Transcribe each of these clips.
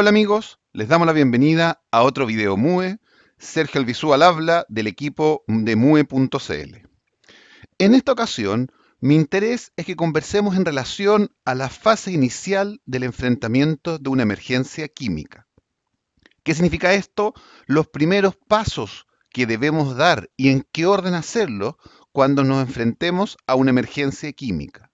Hola amigos, les damos la bienvenida a otro video MUE. Sergio Visual habla del equipo de MUE.cl. En esta ocasión, mi interés es que conversemos en relación a la fase inicial del enfrentamiento de una emergencia química. ¿Qué significa esto? Los primeros pasos que debemos dar y en qué orden hacerlo cuando nos enfrentemos a una emergencia química.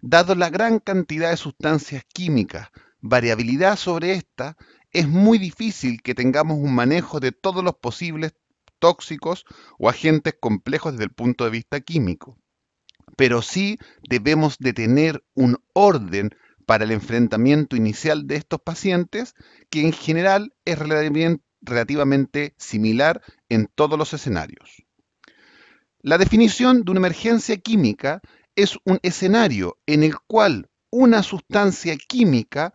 Dado la gran cantidad de sustancias químicas variabilidad sobre esta, es muy difícil que tengamos un manejo de todos los posibles tóxicos o agentes complejos desde el punto de vista químico. Pero sí debemos de tener un orden para el enfrentamiento inicial de estos pacientes, que en general es relativamente similar en todos los escenarios. La definición de una emergencia química es un escenario en el cual una sustancia química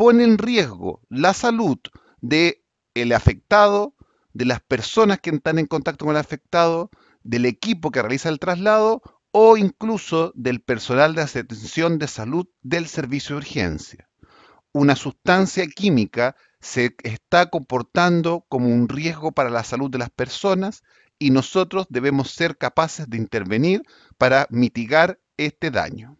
pone en riesgo la salud del el afectado, de las personas que están en contacto con el afectado, del equipo que realiza el traslado o incluso del personal de atención de salud del servicio de urgencia. Una sustancia química se está comportando como un riesgo para la salud de las personas y nosotros debemos ser capaces de intervenir para mitigar este daño.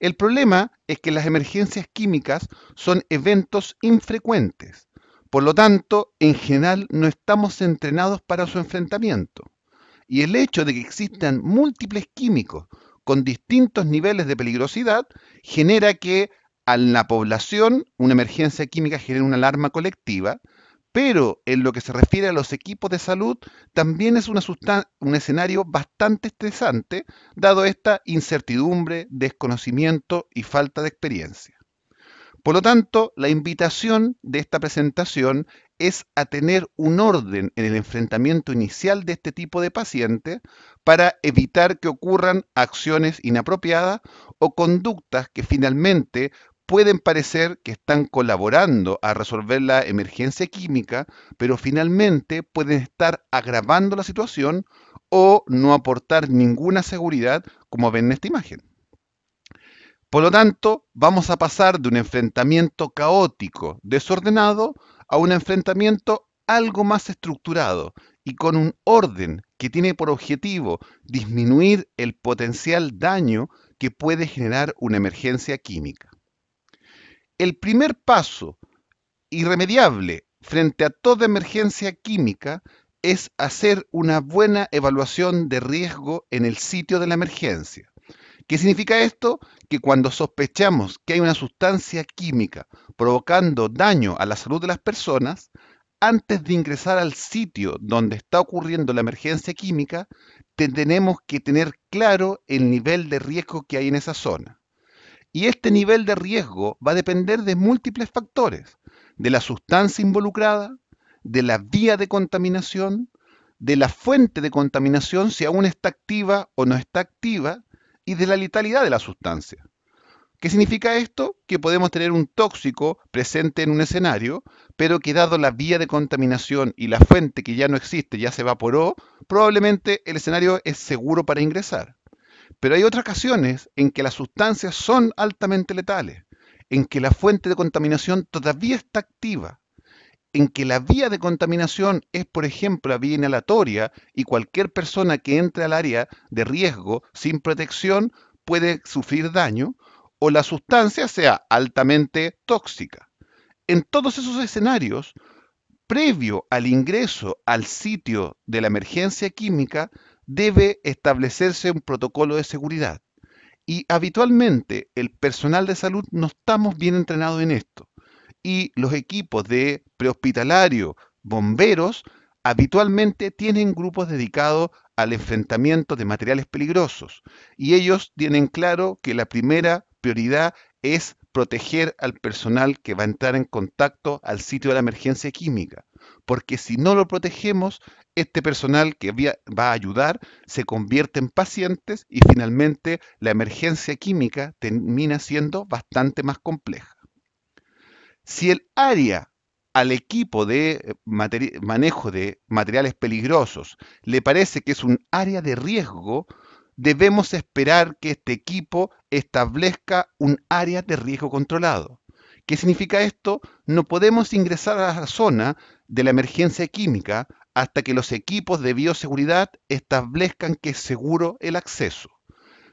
El problema es que las emergencias químicas son eventos infrecuentes, por lo tanto, en general no estamos entrenados para su enfrentamiento. Y el hecho de que existan múltiples químicos con distintos niveles de peligrosidad genera que a la población una emergencia química genere una alarma colectiva pero en lo que se refiere a los equipos de salud, también es un escenario bastante estresante, dado esta incertidumbre, desconocimiento y falta de experiencia. Por lo tanto, la invitación de esta presentación es a tener un orden en el enfrentamiento inicial de este tipo de paciente para evitar que ocurran acciones inapropiadas o conductas que finalmente pueden parecer que están colaborando a resolver la emergencia química, pero finalmente pueden estar agravando la situación o no aportar ninguna seguridad, como ven en esta imagen. Por lo tanto, vamos a pasar de un enfrentamiento caótico, desordenado, a un enfrentamiento algo más estructurado y con un orden que tiene por objetivo disminuir el potencial daño que puede generar una emergencia química el primer paso irremediable frente a toda emergencia química es hacer una buena evaluación de riesgo en el sitio de la emergencia. ¿Qué significa esto? Que cuando sospechamos que hay una sustancia química provocando daño a la salud de las personas, antes de ingresar al sitio donde está ocurriendo la emergencia química, tenemos que tener claro el nivel de riesgo que hay en esa zona. Y este nivel de riesgo va a depender de múltiples factores, de la sustancia involucrada, de la vía de contaminación, de la fuente de contaminación, si aún está activa o no está activa, y de la letalidad de la sustancia. ¿Qué significa esto? Que podemos tener un tóxico presente en un escenario, pero que dado la vía de contaminación y la fuente que ya no existe, ya se evaporó, probablemente el escenario es seguro para ingresar. Pero hay otras ocasiones en que las sustancias son altamente letales, en que la fuente de contaminación todavía está activa, en que la vía de contaminación es, por ejemplo, la vía inhalatoria y cualquier persona que entre al área de riesgo sin protección puede sufrir daño, o la sustancia sea altamente tóxica. En todos esos escenarios, previo al ingreso al sitio de la emergencia química, debe establecerse un protocolo de seguridad. Y habitualmente el personal de salud no estamos bien entrenados en esto. Y los equipos de prehospitalario, bomberos, habitualmente tienen grupos dedicados al enfrentamiento de materiales peligrosos. Y ellos tienen claro que la primera prioridad es proteger al personal que va a entrar en contacto al sitio de la emergencia química porque si no lo protegemos, este personal que va a ayudar se convierte en pacientes y finalmente la emergencia química termina siendo bastante más compleja. Si el área al equipo de eh, manejo de materiales peligrosos le parece que es un área de riesgo, debemos esperar que este equipo establezca un área de riesgo controlado. ¿Qué significa esto? No podemos ingresar a la zona de la emergencia química hasta que los equipos de bioseguridad establezcan que es seguro el acceso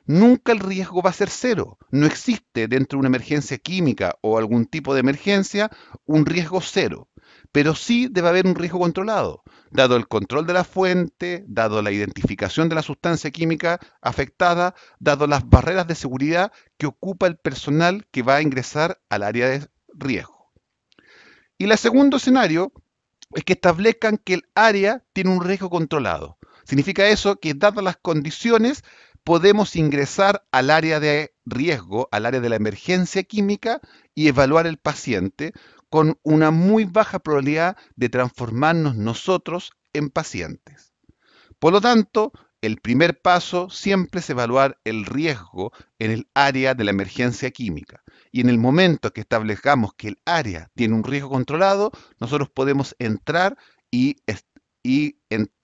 nunca el riesgo va a ser cero. No existe dentro de una emergencia química o algún tipo de emergencia un riesgo cero, pero sí debe haber un riesgo controlado, dado el control de la fuente, dado la identificación de la sustancia química afectada, dado las barreras de seguridad que ocupa el personal que va a ingresar al área de riesgo. Y el segundo escenario es que establezcan que el área tiene un riesgo controlado. Significa eso que dadas las condiciones podemos ingresar al área de riesgo, al área de la emergencia química y evaluar el paciente con una muy baja probabilidad de transformarnos nosotros en pacientes. Por lo tanto, el primer paso siempre es evaluar el riesgo en el área de la emergencia química. Y en el momento que establezcamos que el área tiene un riesgo controlado, nosotros podemos entrar y,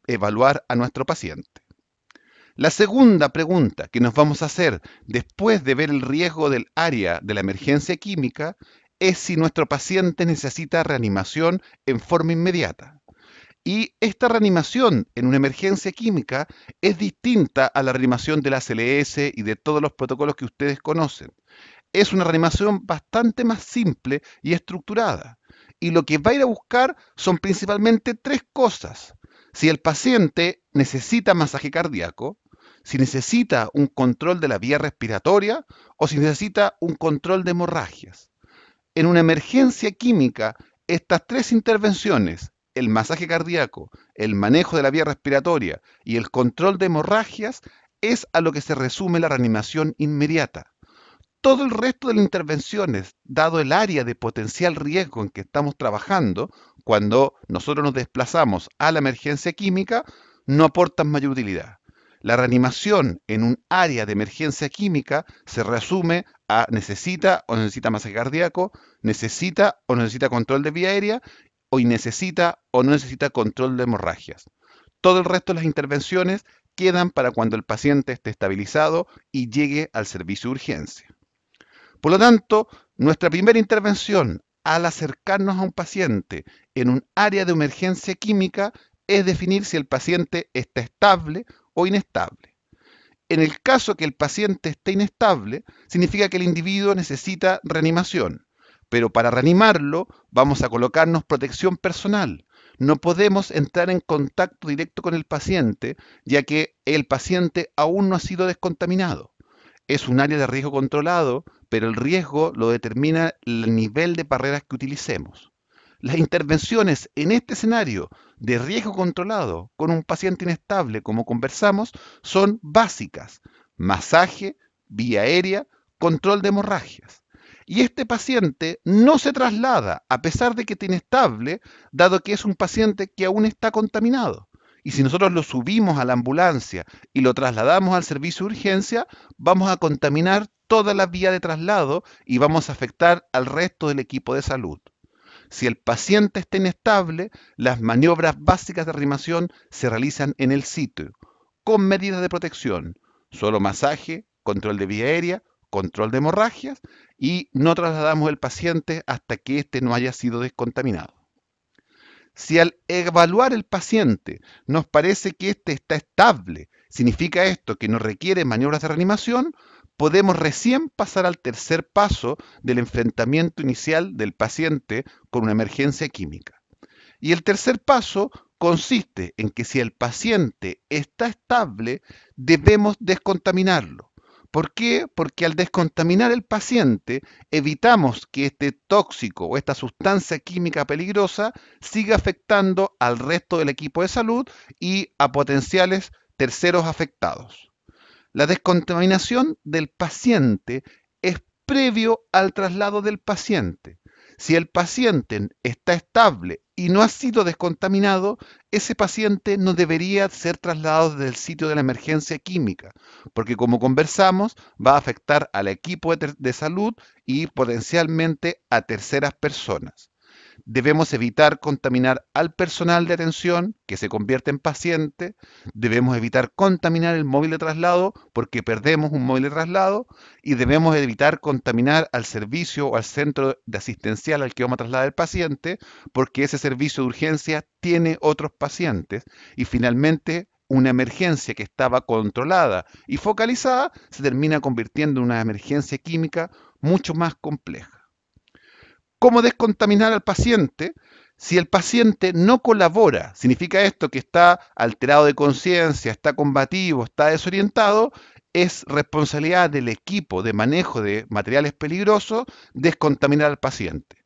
evaluar a nuestro paciente. La segunda pregunta que nos vamos a hacer después de ver el riesgo del área de la emergencia química es si nuestro paciente necesita reanimación en forma inmediata. Y esta reanimación en una emergencia química es distinta a la reanimación de la CLS y de todos los protocolos que ustedes conocen. Es una reanimación bastante más simple y estructurada. Y lo que va a ir a buscar son principalmente tres cosas. Si el paciente necesita masaje cardíaco, si necesita un control de la vía respiratoria o si necesita un control de hemorragias. En una emergencia química, estas tres intervenciones, el masaje cardíaco, el manejo de la vía respiratoria y el control de hemorragias, es a lo que se resume la reanimación inmediata. Todo el resto de las intervenciones, dado el área de potencial riesgo en que estamos trabajando, cuando nosotros nos desplazamos a la emergencia química, no aportan mayor utilidad. La reanimación en un área de emergencia química se resume a necesita o necesita masaje cardíaco, necesita o necesita control de vía aérea o necesita o no necesita control de hemorragias. Todo el resto de las intervenciones quedan para cuando el paciente esté estabilizado y llegue al servicio de urgencia. Por lo tanto, nuestra primera intervención al acercarnos a un paciente en un área de emergencia química es definir si el paciente está estable o inestable. En el caso que el paciente esté inestable, significa que el individuo necesita reanimación, pero para reanimarlo vamos a colocarnos protección personal. No podemos entrar en contacto directo con el paciente, ya que el paciente aún no ha sido descontaminado. Es un área de riesgo controlado, pero el riesgo lo determina el nivel de barreras que utilicemos. Las intervenciones en este escenario de riesgo controlado con un paciente inestable, como conversamos, son básicas. Masaje, vía aérea, control de hemorragias. Y este paciente no se traslada a pesar de que está inestable, dado que es un paciente que aún está contaminado. Y si nosotros lo subimos a la ambulancia y lo trasladamos al servicio de urgencia, vamos a contaminar toda la vía de traslado y vamos a afectar al resto del equipo de salud. Si el paciente está inestable, las maniobras básicas de reanimación se realizan en el sitio, con medidas de protección, solo masaje, control de vía aérea, control de hemorragias y no trasladamos el paciente hasta que éste no haya sido descontaminado. Si al evaluar el paciente nos parece que éste está estable, significa esto que no requiere maniobras de reanimación, podemos recién pasar al tercer paso del enfrentamiento inicial del paciente con una emergencia química. Y el tercer paso consiste en que si el paciente está estable, debemos descontaminarlo. ¿Por qué? Porque al descontaminar el paciente, evitamos que este tóxico o esta sustancia química peligrosa siga afectando al resto del equipo de salud y a potenciales terceros afectados. La descontaminación del paciente es previo al traslado del paciente. Si el paciente está estable y no ha sido descontaminado, ese paciente no debería ser trasladado desde el sitio de la emergencia química, porque como conversamos, va a afectar al equipo de, de salud y potencialmente a terceras personas. Debemos evitar contaminar al personal de atención, que se convierte en paciente. Debemos evitar contaminar el móvil de traslado, porque perdemos un móvil de traslado. Y debemos evitar contaminar al servicio o al centro de asistencial al que vamos a trasladar el paciente, porque ese servicio de urgencia tiene otros pacientes. Y finalmente, una emergencia que estaba controlada y focalizada se termina convirtiendo en una emergencia química mucho más compleja cómo descontaminar al paciente si el paciente no colabora. Significa esto que está alterado de conciencia, está combativo, está desorientado. Es responsabilidad del equipo de manejo de materiales peligrosos descontaminar al paciente.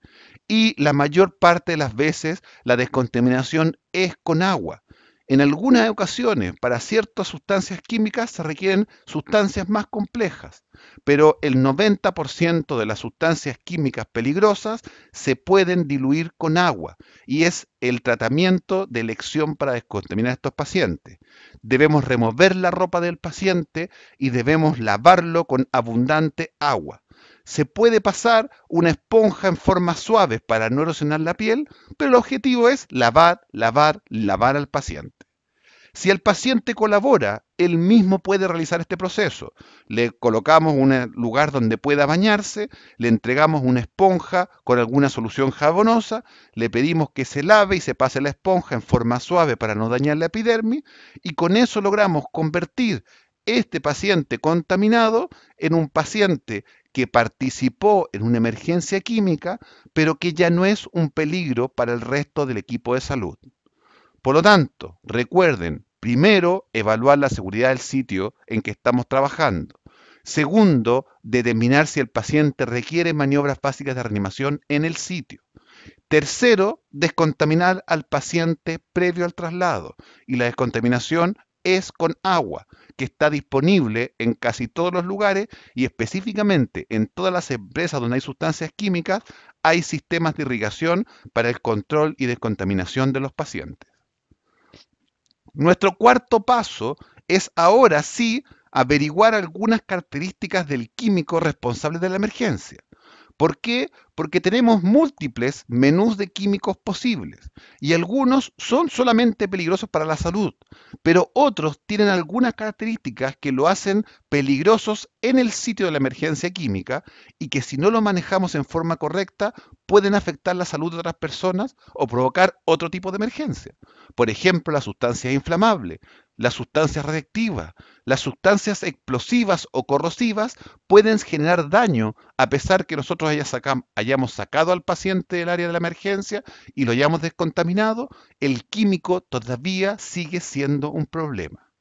Y la mayor parte de las veces la descontaminación es con agua. En algunas ocasiones, para ciertas sustancias químicas se requieren sustancias más complejas, pero el 90% de las sustancias químicas peligrosas se pueden diluir con agua y es el tratamiento de elección para descontaminar a estos pacientes. Debemos remover la ropa del paciente y debemos lavarlo con abundante agua se puede pasar una esponja en forma suave para no erosionar la piel, pero el objetivo es lavar, lavar, lavar al paciente. Si el paciente colabora, él mismo puede realizar este proceso. Le colocamos un eh, lugar donde pueda bañarse, le entregamos una esponja con alguna solución jabonosa, le pedimos que se lave y se pase la esponja en forma suave para no dañar la epidermis y con eso logramos convertir este paciente contaminado en un paciente que participó en una emergencia química, pero que ya no es un peligro para el resto del equipo de salud. Por lo tanto, recuerden, primero, evaluar la seguridad del sitio en que estamos trabajando. Segundo, determinar si el paciente requiere maniobras básicas de reanimación en el sitio. Tercero, descontaminar al paciente previo al traslado. Y la descontaminación es con agua, que está disponible en casi todos los lugares y específicamente en todas las empresas donde hay sustancias químicas, hay sistemas de irrigación para el control y descontaminación de los pacientes. Nuestro cuarto paso es ahora sí averiguar algunas características del químico responsable de la emergencia. ¿Por qué? Porque tenemos múltiples menús de químicos posibles y algunos son solamente peligrosos para la salud, pero otros tienen algunas características que lo hacen peligrosos en el sitio de la emergencia química y que si no lo manejamos en forma correcta pueden afectar la salud de otras personas o provocar otro tipo de emergencia. Por ejemplo, la sustancia inflamable, las sustancias reactivas, las sustancias explosivas o corrosivas pueden generar daño a pesar que nosotros hayamos sacado al paciente del área de la emergencia y lo hayamos descontaminado, el químico todavía sigue siendo un problema.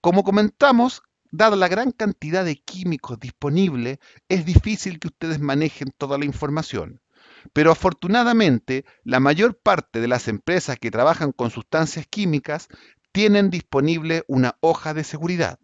Como comentamos, dada la gran cantidad de químicos disponibles, es difícil que ustedes manejen toda la información. Pero afortunadamente, la mayor parte de las empresas que trabajan con sustancias químicas tienen disponible una hoja de seguridad.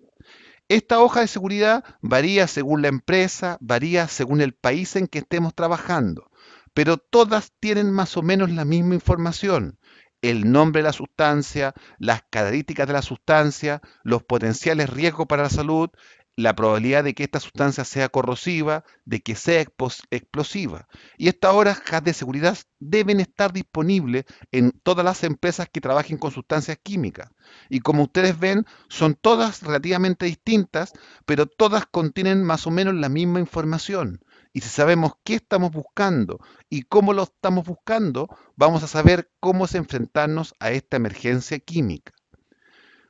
Esta hoja de seguridad varía según la empresa, varía según el país en que estemos trabajando, pero todas tienen más o menos la misma información. El nombre de la sustancia, las características de la sustancia, los potenciales riesgos para la salud, la probabilidad de que esta sustancia sea corrosiva, de que sea explosiva. Y estas horas de seguridad deben estar disponibles en todas las empresas que trabajen con sustancias químicas. Y como ustedes ven, son todas relativamente distintas, pero todas contienen más o menos la misma información. Y si sabemos qué estamos buscando y cómo lo estamos buscando, vamos a saber cómo es enfrentarnos a esta emergencia química.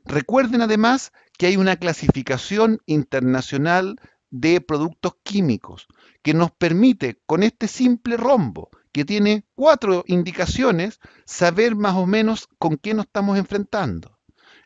Recuerden además que hay una clasificación internacional de productos químicos que nos permite con este simple rombo que tiene cuatro indicaciones saber más o menos con qué nos estamos enfrentando.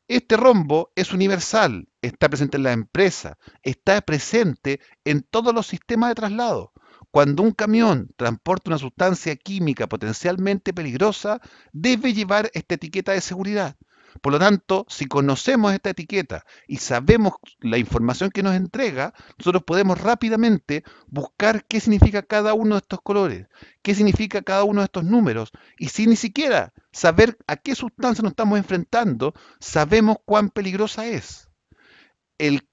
Este rombo es universal, está presente en la empresa, está presente en todos los sistemas de traslado. Cuando un camión transporta una sustancia química potencialmente peligrosa, debe llevar esta etiqueta de seguridad. Por lo tanto, si conocemos esta etiqueta y sabemos la información que nos entrega, nosotros podemos rápidamente buscar qué significa cada uno de estos colores, qué significa cada uno de estos números, y sin ni siquiera saber a qué sustancia nos estamos enfrentando, sabemos cuán peligrosa es. El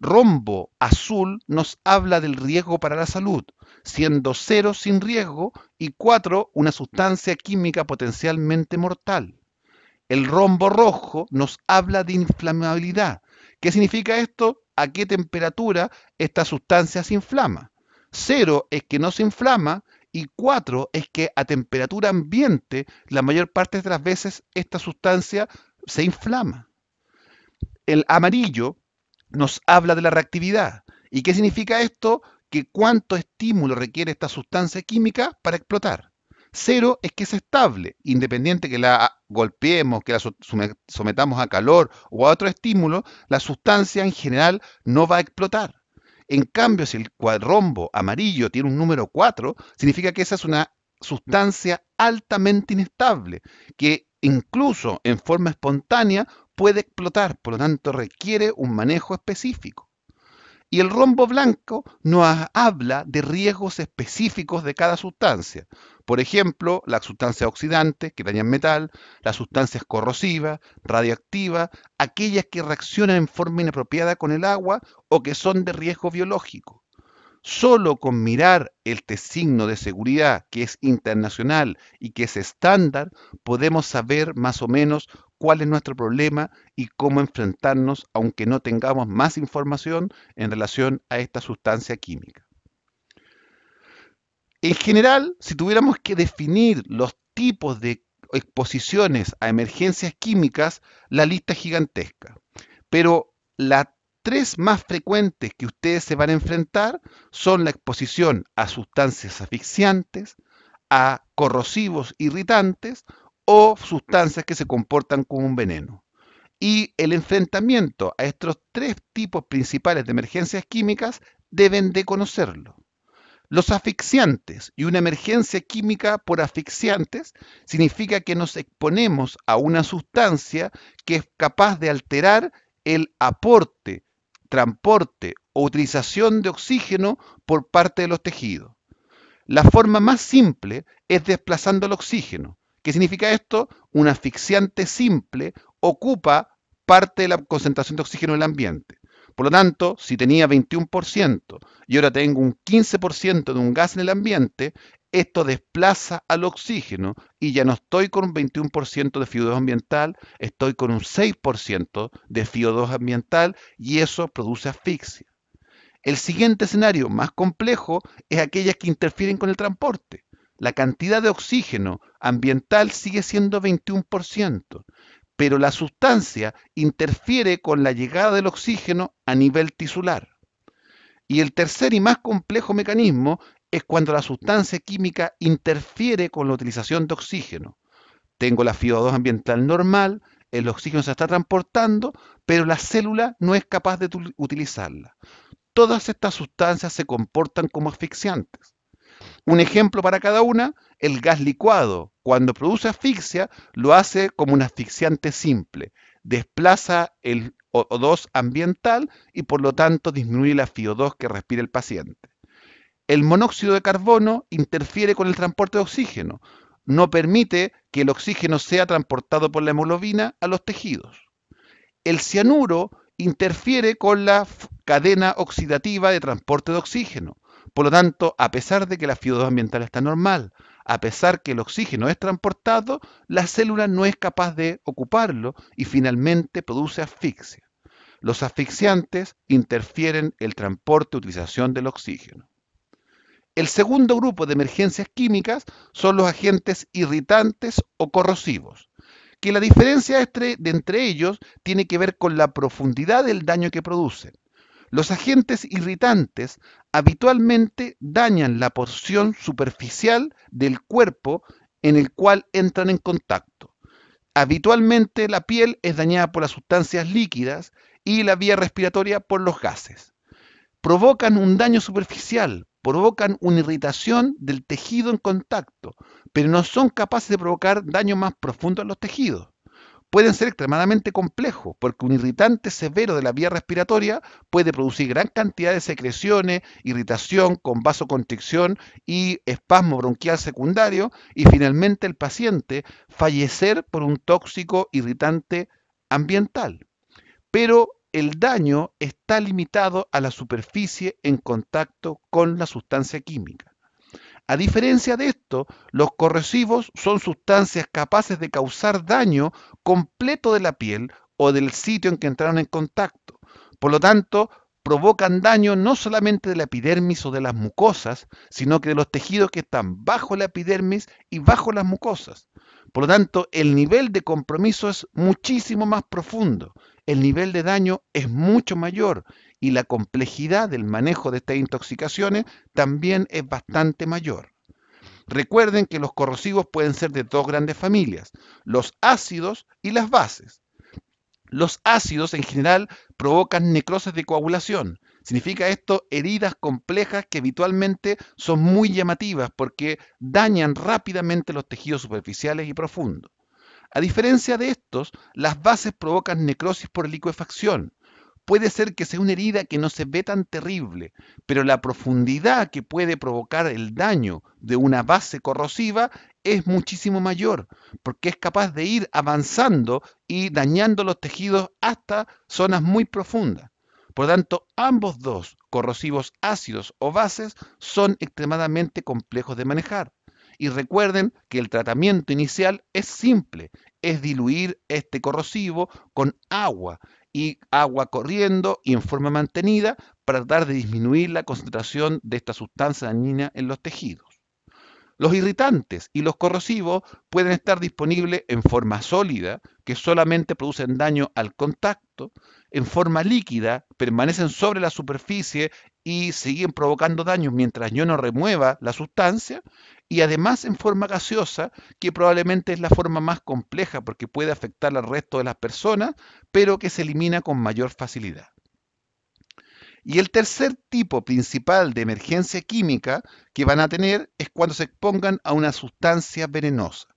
rombo azul nos habla del riesgo para la salud, siendo cero sin riesgo y cuatro una sustancia química potencialmente mortal. El rombo rojo nos habla de inflamabilidad. ¿Qué significa esto? ¿A qué temperatura esta sustancia se inflama? Cero es que no se inflama y cuatro es que a temperatura ambiente la mayor parte de las veces esta sustancia se inflama. El amarillo nos habla de la reactividad. ¿Y qué significa esto? Que cuánto estímulo requiere esta sustancia química para explotar. Cero es que es estable, independiente que la golpeemos, que la sometamos a calor o a otro estímulo, la sustancia en general no va a explotar. En cambio, si el cuadrombo amarillo tiene un número 4, significa que esa es una sustancia altamente inestable, que incluso en forma espontánea puede explotar, por lo tanto requiere un manejo específico. Y el rombo blanco nos habla de riesgos específicos de cada sustancia. Por ejemplo, las sustancias oxidantes que dañan metal, las sustancias corrosivas, radioactivas, aquellas que reaccionan en forma inapropiada con el agua o que son de riesgo biológico. Solo con mirar este signo de seguridad que es internacional y que es estándar, podemos saber más o menos cuál es nuestro problema y cómo enfrentarnos, aunque no tengamos más información en relación a esta sustancia química. En general, si tuviéramos que definir los tipos de exposiciones a emergencias químicas, la lista es gigantesca. Pero las tres más frecuentes que ustedes se van a enfrentar son la exposición a sustancias asfixiantes, a corrosivos irritantes o sustancias que se comportan como un veneno. Y el enfrentamiento a estos tres tipos principales de emergencias químicas deben de conocerlo. Los asfixiantes y una emergencia química por asfixiantes significa que nos exponemos a una sustancia que es capaz de alterar el aporte, transporte o utilización de oxígeno por parte de los tejidos. La forma más simple es desplazando el oxígeno, ¿Qué significa esto? Un asfixiante simple ocupa parte de la concentración de oxígeno en el ambiente. Por lo tanto, si tenía 21% y ahora tengo un 15% de un gas en el ambiente, esto desplaza al oxígeno y ya no estoy con un 21% de CO2 ambiental, estoy con un 6% de CO2 ambiental y eso produce asfixia. El siguiente escenario más complejo es aquellas que interfieren con el transporte la cantidad de oxígeno ambiental sigue siendo 21%, pero la sustancia interfiere con la llegada del oxígeno a nivel tisular. Y el tercer y más complejo mecanismo es cuando la sustancia química interfiere con la utilización de oxígeno. Tengo la FIO2 ambiental normal, el oxígeno se está transportando, pero la célula no es capaz de utilizarla. Todas estas sustancias se comportan como asfixiantes. Un ejemplo para cada una, el gas licuado, cuando produce asfixia, lo hace como un asfixiante simple, desplaza el O2 ambiental y por lo tanto disminuye la FiO2 que respira el paciente. El monóxido de carbono interfiere con el transporte de oxígeno, no permite que el oxígeno sea transportado por la hemoglobina a los tejidos. El cianuro interfiere con la cadena oxidativa de transporte de oxígeno, por lo tanto, a pesar de que la fio2 ambiental está normal, a pesar que el oxígeno es transportado, la célula no es capaz de ocuparlo y finalmente produce asfixia. Los asfixiantes interfieren el transporte y utilización del oxígeno. El segundo grupo de emergencias químicas son los agentes irritantes o corrosivos, que la diferencia de entre ellos tiene que ver con la profundidad del daño que producen. Los agentes irritantes habitualmente dañan la porción superficial del cuerpo en el cual entran en contacto. Habitualmente la piel es dañada por las sustancias líquidas y la vía respiratoria por los gases. Provocan un daño superficial, provocan una irritación del tejido en contacto, pero no son capaces de provocar daño más profundo en los tejidos pueden ser extremadamente complejos, porque un irritante severo de la vía respiratoria puede producir gran cantidad de secreciones, irritación con vasoconstricción y espasmo bronquial secundario, y finalmente el paciente fallecer por un tóxico irritante ambiental. Pero el daño está limitado a la superficie en contacto con la sustancia química. A diferencia de esto, los corrosivos son sustancias capaces de causar daño completo de la piel o del sitio en que entraron en contacto. Por lo tanto, provocan daño no solamente de la epidermis o de las mucosas, sino que de los tejidos que están bajo la epidermis y bajo las mucosas. Por lo tanto, el nivel de compromiso es muchísimo más profundo, el nivel de daño es mucho mayor y la complejidad del manejo de estas intoxicaciones también es bastante mayor. Recuerden que los corrosivos pueden ser de dos grandes familias, los ácidos y las bases. Los ácidos en general provocan necrosis de coagulación. Significa esto heridas complejas que habitualmente son muy llamativas porque dañan rápidamente los tejidos superficiales y profundos. A diferencia de estos, las bases provocan necrosis por liquefacción, Puede ser que sea una herida que no se ve tan terrible, pero la profundidad que puede provocar el daño de una base corrosiva es muchísimo mayor, porque es capaz de ir avanzando y dañando los tejidos hasta zonas muy profundas. Por lo tanto, ambos dos, corrosivos ácidos o bases, son extremadamente complejos de manejar. Y recuerden que el tratamiento inicial es simple, es diluir este corrosivo con agua y agua corriendo y en forma mantenida para tratar de disminuir la concentración de esta sustancia dañina en los tejidos. Los irritantes y los corrosivos pueden estar disponibles en forma sólida, que solamente producen daño al contacto, en forma líquida, permanecen sobre la superficie y siguen provocando daños mientras yo no remueva la sustancia, y además en forma gaseosa, que probablemente es la forma más compleja porque puede afectar al resto de las personas, pero que se elimina con mayor facilidad. Y el tercer tipo principal de emergencia química que van a tener es cuando se expongan a una sustancia venenosa.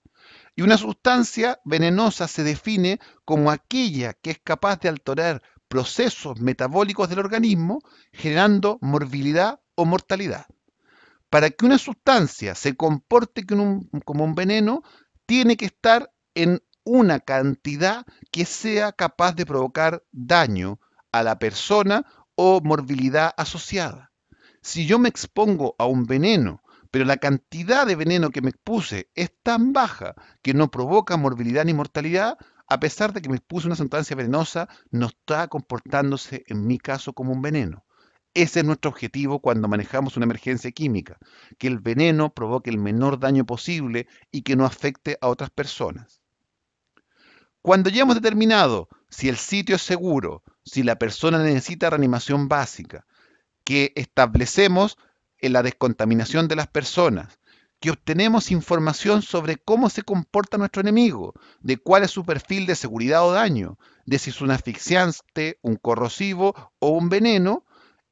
Y una sustancia venenosa se define como aquella que es capaz de alterar procesos metabólicos del organismo generando morbilidad o mortalidad. Para que una sustancia se comporte como un veneno, tiene que estar en una cantidad que sea capaz de provocar daño a la persona o morbilidad asociada. Si yo me expongo a un veneno, pero la cantidad de veneno que me expuse es tan baja que no provoca morbilidad ni mortalidad, a pesar de que me expuse una sustancia venenosa, no está comportándose en mi caso como un veneno. Ese es nuestro objetivo cuando manejamos una emergencia química, que el veneno provoque el menor daño posible y que no afecte a otras personas. Cuando ya hemos determinado si el sitio es seguro, si la persona necesita reanimación básica, que establecemos en la descontaminación de las personas, que obtenemos información sobre cómo se comporta nuestro enemigo, de cuál es su perfil de seguridad o daño, de si es un asfixiante, un corrosivo o un veneno,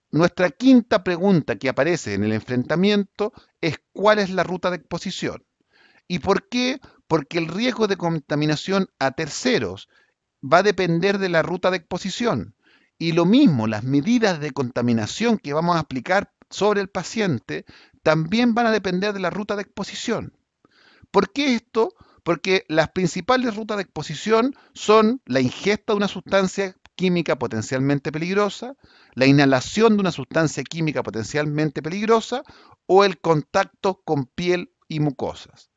nuestra quinta pregunta que aparece en el enfrentamiento es cuál es la ruta de exposición. ¿Y por qué? Porque el riesgo de contaminación a terceros va a depender de la ruta de exposición. Y lo mismo, las medidas de contaminación que vamos a aplicar sobre el paciente también van a depender de la ruta de exposición. ¿Por qué esto? Porque las principales rutas de exposición son la ingesta de una sustancia química potencialmente peligrosa, la inhalación de una sustancia química potencialmente peligrosa o el contacto con piel y mucosas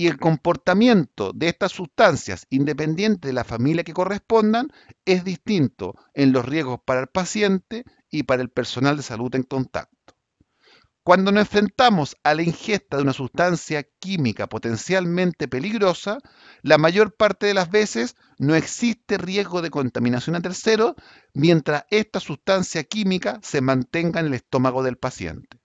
y el comportamiento de estas sustancias, independiente de la familia que correspondan, es distinto en los riesgos para el paciente y para el personal de salud en contacto. Cuando nos enfrentamos a la ingesta de una sustancia química potencialmente peligrosa, la mayor parte de las veces no existe riesgo de contaminación a tercero mientras esta sustancia química se mantenga en el estómago del paciente.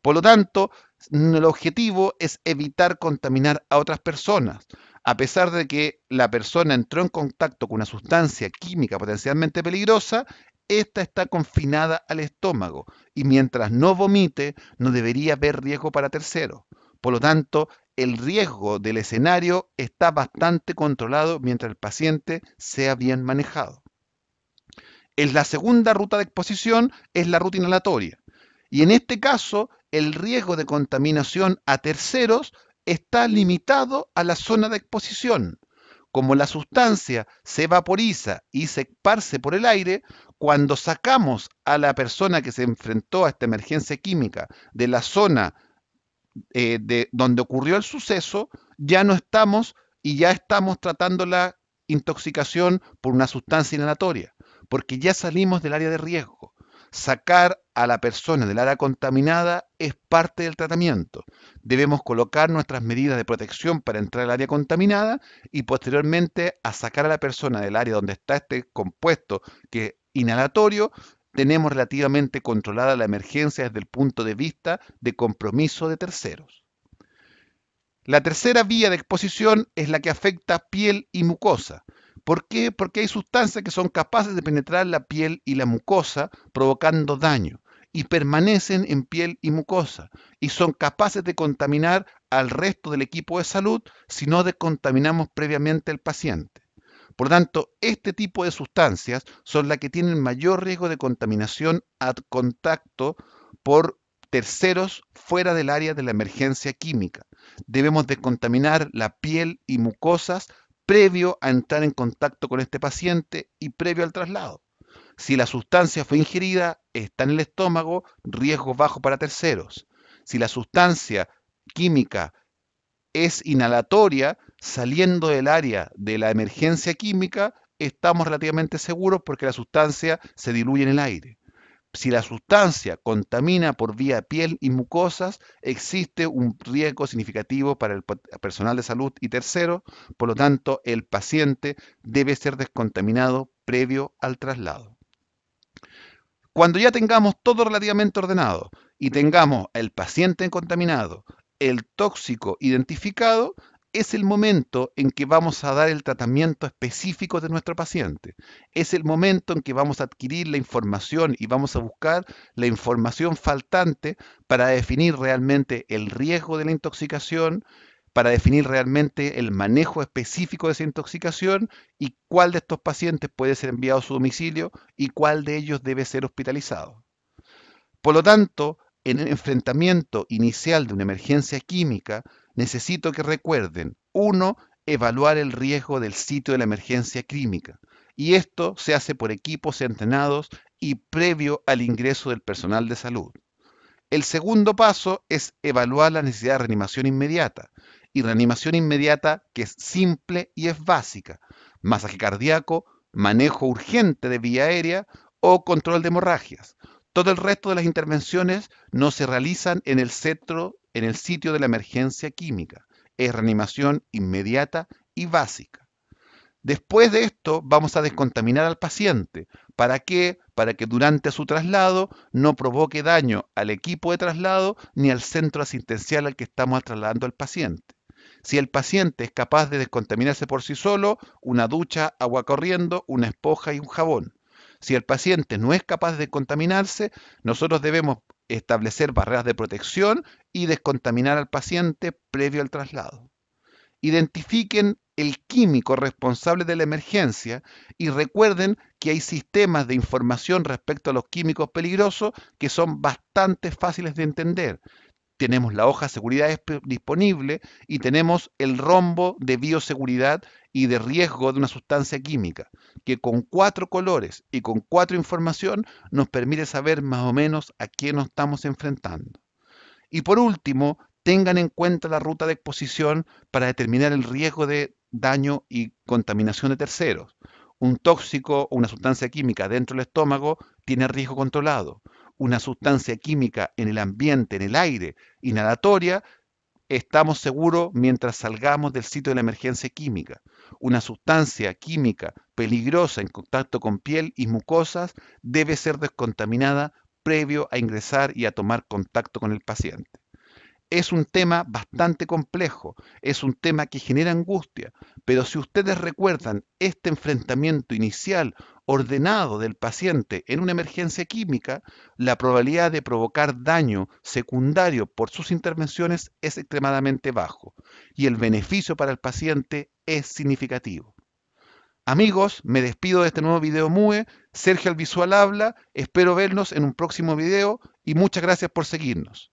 Por lo tanto, el objetivo es evitar contaminar a otras personas. A pesar de que la persona entró en contacto con una sustancia química potencialmente peligrosa, esta está confinada al estómago y mientras no vomite no debería haber riesgo para terceros. Por lo tanto, el riesgo del escenario está bastante controlado mientras el paciente sea bien manejado. En la segunda ruta de exposición es la ruta inhalatoria. Y en este caso, el riesgo de contaminación a terceros está limitado a la zona de exposición. Como la sustancia se vaporiza y se esparce por el aire, cuando sacamos a la persona que se enfrentó a esta emergencia química de la zona eh, de donde ocurrió el suceso, ya no estamos y ya estamos tratando la intoxicación por una sustancia inhalatoria, porque ya salimos del área de riesgo. Sacar a la persona del área contaminada es parte del tratamiento. Debemos colocar nuestras medidas de protección para entrar al área contaminada y posteriormente a sacar a la persona del área donde está este compuesto que es inhalatorio, tenemos relativamente controlada la emergencia desde el punto de vista de compromiso de terceros. La tercera vía de exposición es la que afecta piel y mucosa. ¿Por qué? Porque hay sustancias que son capaces de penetrar la piel y la mucosa, provocando daño, y permanecen en piel y mucosa, y son capaces de contaminar al resto del equipo de salud si no descontaminamos previamente al paciente. Por tanto, este tipo de sustancias son las que tienen mayor riesgo de contaminación al contacto por terceros fuera del área de la emergencia química. Debemos descontaminar la piel y mucosas previo a entrar en contacto con este paciente y previo al traslado. Si la sustancia fue ingerida, está en el estómago, riesgo bajo para terceros. Si la sustancia química es inhalatoria, saliendo del área de la emergencia química, estamos relativamente seguros porque la sustancia se diluye en el aire si la sustancia contamina por vía piel y mucosas, existe un riesgo significativo para el personal de salud. Y tercero, por lo tanto, el paciente debe ser descontaminado previo al traslado. Cuando ya tengamos todo relativamente ordenado y tengamos el paciente contaminado, el tóxico identificado, es el momento en que vamos a dar el tratamiento específico de nuestro paciente. Es el momento en que vamos a adquirir la información y vamos a buscar la información faltante para definir realmente el riesgo de la intoxicación, para definir realmente el manejo específico de esa intoxicación y cuál de estos pacientes puede ser enviado a su domicilio y cuál de ellos debe ser hospitalizado. Por lo tanto, en el enfrentamiento inicial de una emergencia química, necesito que recuerden, uno, evaluar el riesgo del sitio de la emergencia clínica. Y esto se hace por equipos entrenados y previo al ingreso del personal de salud. El segundo paso es evaluar la necesidad de reanimación inmediata. Y reanimación inmediata que es simple y es básica. Masaje cardíaco, manejo urgente de vía aérea o control de hemorragias. Todo el resto de las intervenciones no se realizan en el centro en el sitio de la emergencia química. Es reanimación inmediata y básica. Después de esto vamos a descontaminar al paciente. ¿Para qué? Para que durante su traslado no provoque daño al equipo de traslado ni al centro asistencial al que estamos trasladando al paciente. Si el paciente es capaz de descontaminarse por sí solo, una ducha, agua corriendo, una esponja y un jabón. Si el paciente no es capaz de contaminarse, nosotros debemos establecer barreras de protección y descontaminar al paciente previo al traslado. Identifiquen el químico responsable de la emergencia y recuerden que hay sistemas de información respecto a los químicos peligrosos que son bastante fáciles de entender tenemos la hoja de seguridad disponible y tenemos el rombo de bioseguridad y de riesgo de una sustancia química, que con cuatro colores y con cuatro información nos permite saber más o menos a quién nos estamos enfrentando. Y por último, tengan en cuenta la ruta de exposición para determinar el riesgo de daño y contaminación de terceros. Un tóxico o una sustancia química dentro del estómago tiene riesgo controlado una sustancia química en el ambiente, en el aire, inhalatoria, estamos seguros mientras salgamos del sitio de la emergencia química. Una sustancia química peligrosa en contacto con piel y mucosas debe ser descontaminada previo a ingresar y a tomar contacto con el paciente. Es un tema bastante complejo, es un tema que genera angustia, pero si ustedes recuerdan este enfrentamiento inicial ordenado del paciente en una emergencia química, la probabilidad de provocar daño secundario por sus intervenciones es extremadamente bajo y el beneficio para el paciente es significativo. Amigos, me despido de este nuevo video MUE. Sergio Alvisual habla. Espero vernos en un próximo video y muchas gracias por seguirnos.